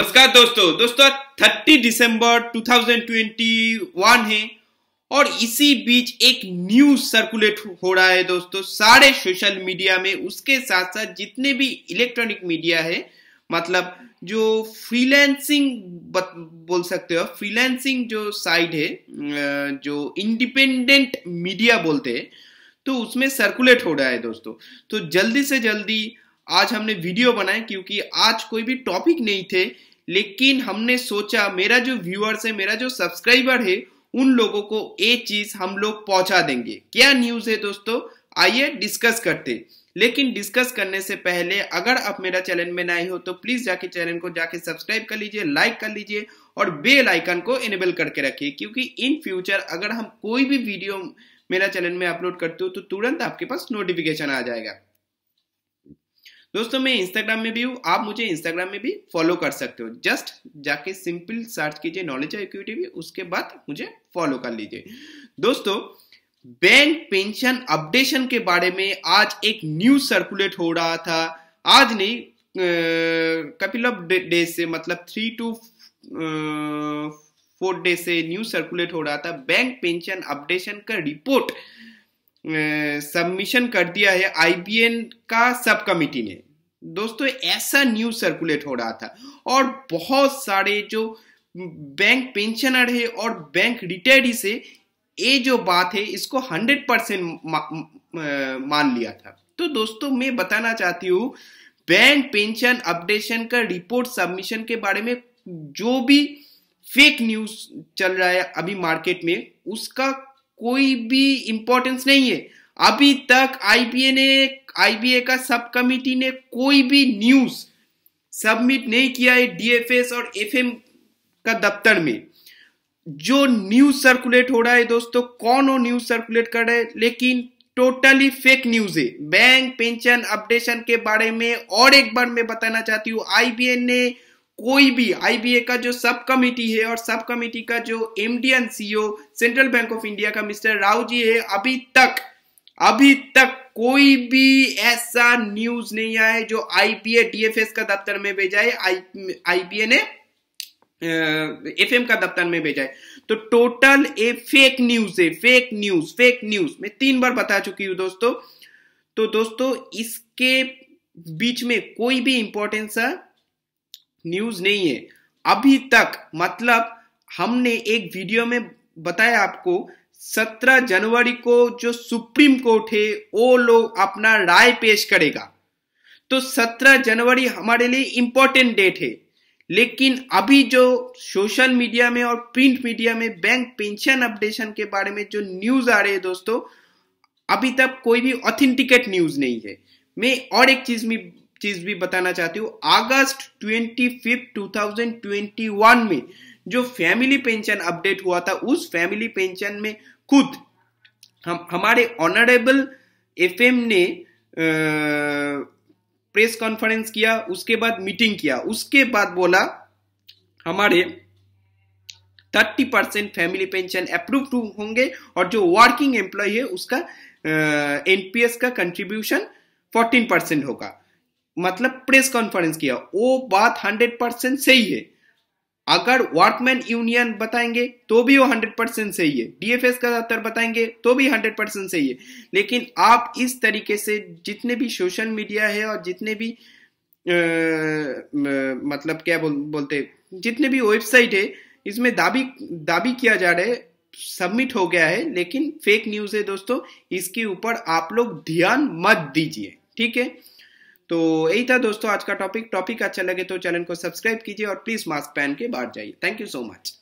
नमस्कार दोस्तों दोस्तों 30 दिसंबर 2021 है और इसी बीच एक न्यूज सर्कुलेट हो रहा है दोस्तों सारे सोशल मीडिया में उसके साथ साथ जितने भी इलेक्ट्रॉनिक मीडिया है मतलब जो फ्रीलैंसिंग बोल सकते हो फ्रीलैंसिंग जो साइड है जो इंडिपेंडेंट मीडिया बोलते हैं तो उसमें सर्कुलेट हो रहा है दोस्तों तो जल्दी से जल्दी आज हमने वीडियो बनाए क्योंकि आज कोई भी टॉपिक नहीं थे लेकिन हमने सोचा मेरा जो व्यूअर्स है मेरा जो सब्सक्राइबर है उन लोगों को ये चीज हम लोग पहुंचा देंगे क्या न्यूज है दोस्तों आइए डिस्कस करते लेकिन डिस्कस करने से पहले अगर आप मेरा चैनल में नए हो तो प्लीज जाके चैनल को जाके सब्सक्राइब कर लीजिए लाइक कर लीजिए और बेल आइकन को इनेबल करके रखिए क्योंकि इन फ्यूचर अगर हम कोई भी वीडियो मेरा चैनल में अपलोड करते हो तो तुरंत आपके पास नोटिफिकेशन आ जाएगा दोस्तों मैं इंस्टाग्राम में भी हूँ आप मुझे इंस्टाग्राम में भी फॉलो कर सकते हो जस्ट जाके सिंपल सर्च कीजिए नॉलेज इक्विटी भी उसके बाद मुझे फॉलो कर लीजिए दोस्तों बैंक पेंशन अपडेशन के बारे में आज एक न्यूज सर्कुलेट हो रहा था आज नहीं कपिल ऑफ डे से मतलब थ्री टू फोर डे से न्यूज सर्कुलेट हो रहा था बैंक पेंशन अपडेशन का रिपोर्ट મે સબમિશન કર દિયા હે આઈપીએન કા સબ કમિટી મે દોસ્તો એસા ન્યૂ સર્ક્યુલેટ હો રહા થા ઓર બહોત سارے જો બેંક પેન્શનર હે ઓર બેંક ડિટેડી સે એ જો બાત હે ઇસકો 100% માન લિયા થા તો દોસ્તો મે બતાના ચાહતી હું બેંક પેન્શન અપડેશન કા રિપોર્ટ સબમિશન કે બારે મે જો ભી ફેક ન્યૂઝ ચલ રહા હે અબી માર્કેટ મે uska कोई भी इंपॉर्टेंस नहीं है अभी तक आईबीए ने आईबीए का सब कमिटी ने कोई भी न्यूज सबमिट नहीं किया है डीएफएस और एफएम का दफ्तर में जो न्यूज सर्कुलेट हो रहा है दोस्तों कौन वो न्यूज सर्कुलेट कर रहे हैं लेकिन टोटली फेक न्यूज है बैंक पेंशन अपडेशन के बारे में और एक बार मैं बताना चाहती हूँ आईबीएन ने कोई भी आईबीए का जो सब कमिटी है और सब कमिटी का जो MD and CEO Central Bank of India का मिस्टर राव जी है अभी तक अभी तक कोई भी ऐसा न्यूज नहीं आया है जो आईपीए डीएफएस का दफ्तर में भेजा है आईपीए ने एफएम का दफ्तर में भेजा है तो टोटल ए फेक न्यूज है फेक न्यूज फेक न्यूज मैं तीन बार बता चुकी हूं दोस्तों तो दोस्तों इसके बीच में कोई भी इंपॉर्टेंस न्यूज नहीं है अभी तक मतलब हमने एक वीडियो में बताया आपको 17 जनवरी को जो सुप्रीम कोर्ट है वो लोग अपना राय पेश करेगा तो 17 जनवरी हमारे लिए इम्पोर्टेंट डेट है लेकिन अभी जो सोशल मीडिया में और प्रिंट मीडिया में बैंक पेंशन अपडेशन के बारे में जो न्यूज आ रहे है दोस्तों अभी तक कोई भी ऑथेंटिकेट न्यूज नहीं है मैं और एक चीज चीज भी बताना चाहती हूँ August twenty fifth two thousand twenty one में जो फैमिली पेंशन अपडेट हुआ था उस फैमिली पेंशन में खुद हम हमारे ऑनरेबल एफएम ने आ, प्रेस कॉन्फ्रेंस किया उसके बाद मीटिंग किया उसके बाद बोला हमारे 30 परसेंट फैमिली पेंशन अप्रूव होंगे और जो वर्किंग एम्प्लॉय है उसका एनपीएस का कंट्रीब्यूशन 14 परसेंट होगा मतलब प्रेस कॉन्फ्रेंस किया वो बात हंड्रेड परसेंट सही है अगर वर्कमैन यूनियन बताएंगे तो भी वो हंड्रेड परसेंट सही है डीएफएस का दफ्तर बताएंगे तो भी हंड्रेड परसेंट सही है लेकिन आप इस तरीके से जितने भी सोशल मीडिया है और जितने भी आ, मतलब क्या बोल, बोलते जितने भी वेबसाइट है इसमें दाबी दाबी किया जा रहा है सबमिट हो गया है लेकिन फेक न्यूज है दोस्तों इसके ऊपर आप लोग ध्यान मत दीजिए ठीक है तो यही था दोस्तों आज का टॉपिक टॉपिक अच्छा लगे तो चैनल को सब्सक्राइब कीजिए और प्लीज मास्क पहन के बाहर जाइए थैंक यू सो मच